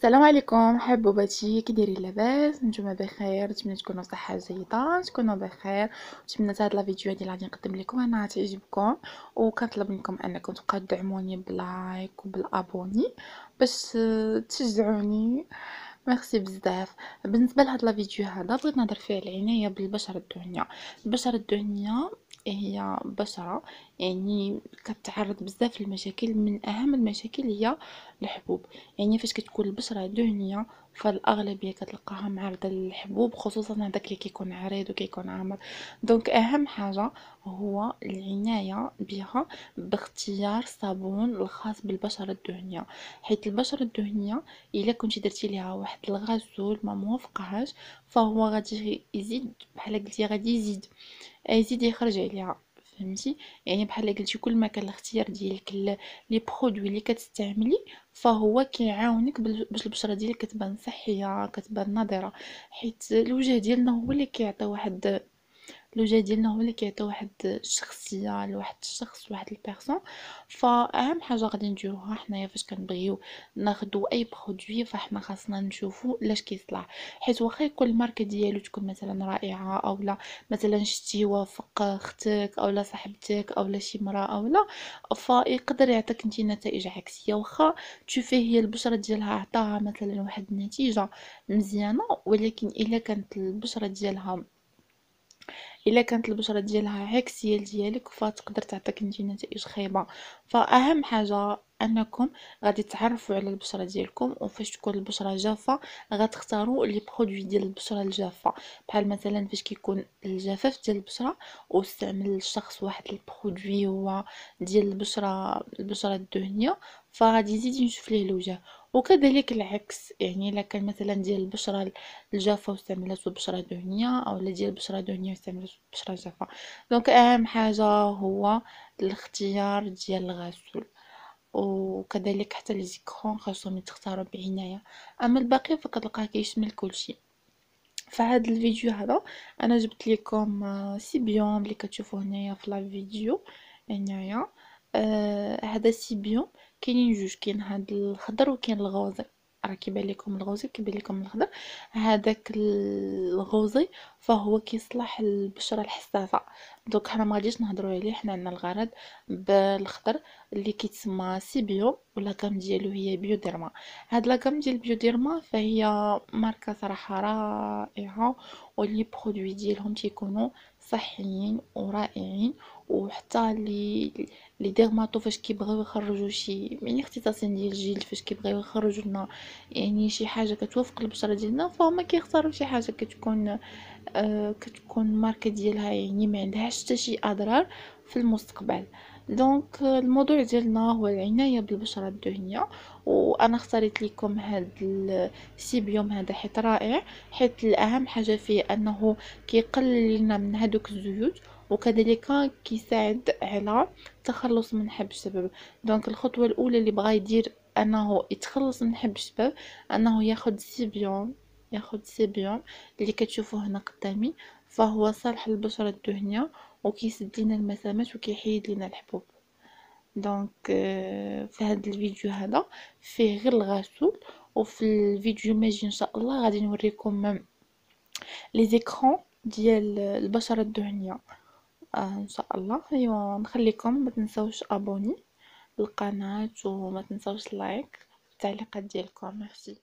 السلام عليكم حبوباتي كي دايرين لاباس نتوما بخير نتمنى تكونوا صحه جيده تكونوا بخير نتمنى هاد لا فيديو هادي اللي غادي نقدم لكم انها تعجبكم وكنطلب منكم انكم تبقاو تدعموني بلايك وبالابوني باش آه، تشجعوني ميرسي بزاف بالنسبه لهاد لا فيديو هذا بغيت نهضر فيه العنايه بالبشره الدهنيه البشره الدهنيه هي بشره يعني كتعرض بزاف المشاكل من اهم المشاكل هي الحبوب يعني فاش كتكون البشره دهنيه فالاغلبيه كتلقاها معرضه للحبوب خصوصا هذاك اللي كيكون عريض وكيكون عامر دونك اهم حاجه هو العنايه بها باختيار الصابون الخاص بالبشره الدهنيه حيت البشره الدهنيه الا كنتي درتي ليها واحد الغسول ما موافقهاش فهو غادي يزيد بحال قلتي غادي يزيد يزيد يخرج عليها فهمتي يعني بحال قلتي كل ما كان الاختيار ديالك لي برودوي اللي كتستعملي فهو كيعاونك باش البشره ديالك كتبان صحيه كتبان نضره حيت الوجه ديالنا هو اللي كيعطي واحد لو جا ديالنا هو اللي كيعطي واحد الشخصيه لواحد الشخص لواحد البيرسون فاهم حاجه غادي نديروها حنايا فاش كنبغيو ناخدو اي برودوي فاحنا خاصنا نشوفو لاش كيطلع حيت واخا يكون الماركه ديالو تكون مثلا رائعه اولا مثلا شتي وافق اختك اولا صاحبتك اولا شي مراه اولا فيقدر يعطيك انت نتائج عكسيه واخا تشوفي هي البشره ديالها عطاها مثلا واحد النتيجه مزيانه ولكن الا كانت البشره ديالها الا كانت البشره ديالها عكسيه ديالك فتقدر تعطيك نتائج خايبه فاهم حاجه انكم غادي تعرفوا على البشره ديالكم وفاش تكون البشره جافه غتختاروا لي برودوي ديال البشره الجافه بحال مثلا فاش كيكون الجفاف ديال البشره واستعمل الشخص واحد البرودوي هو ديال البشره البشره الدهنيه فغادي يزيد ينشف ليه الوجه وكذلك العكس يعني الا كان مثلا ديال البشره الجافه واستعملت بشره دهنيه او ديال البشره دهنيه واستعملت بشره جافه دونك اهم حاجه هو الاختيار ديال الغسول وكذلك حتى لي زيكرون خاصهم يتختاروا بعنايه اما الباقي فكتلقاه كيشمل كلشي فهاد الفيديو هذا انا جبت لكم آه، سيبيون اللي كتشوفوه هنايا في لا فيديو هنايا آه، هذا سيبيون كاينين جوج كاين هاد الخضر وكاين الغوزي راه كيبان لكم الغوزي كيبان لكم الخضر هذاك الغوزي فهو كيصلح البشره الحساسه دوك حنا ما غاديش نهضروا عليه حنا عندنا الغرض بالخضر اللي كيتسمى سيبيو ولا كام ديالو هي بيوديرما هاد لاكام ديال بيوديرما فهي ماركه صراحه رائعه ولي برودوي ديالهم تيكونوا صحيين ورائعين وحتى لي لي ديرماتو فاش كيبغيو يخرجوا شي يعني اختصاصين ديال الجلد فاش كيبغيو يخرجوا لنا يعني شي حاجه كتوافق البشره ديالنا فهما كيختاروا شي حاجه كتكون آه كتكون ماركه ديالها يعني ما عندهاش حتى شي اضرار في المستقبل دونك آه، الموضوع ديالنا هو العنايه بالبشره الدهنيه وانا اختاريت لكم هاد السيبيوم هذا حيت رائع حيت الاهم حاجه فيه انه كيقلل لنا من هادوك الزيوت وكذلك كيساعد على التخلص من حب الشباب دونك الخطوه الاولى اللي بغا يدير انه يتخلص من حب الشباب انه ياخذ سيبيون ياخذ سيبيون اللي كتشوفوا هنا قدامي فهو صالح للبشره الدهنيه وكيسد لنا المسامات وكيحيد لنا الحبوب دونك آه، في هذا الفيديو هذا فيه غير الغسول وفي الفيديو ماجي ان شاء الله غادي نوريكم لي ديال البشره الدهنيه آه، ان شاء الله ايوا نخليكم ما تنساوش ابوني للقناه وما تنساوش لايك التعليقات ديالكم ميرسي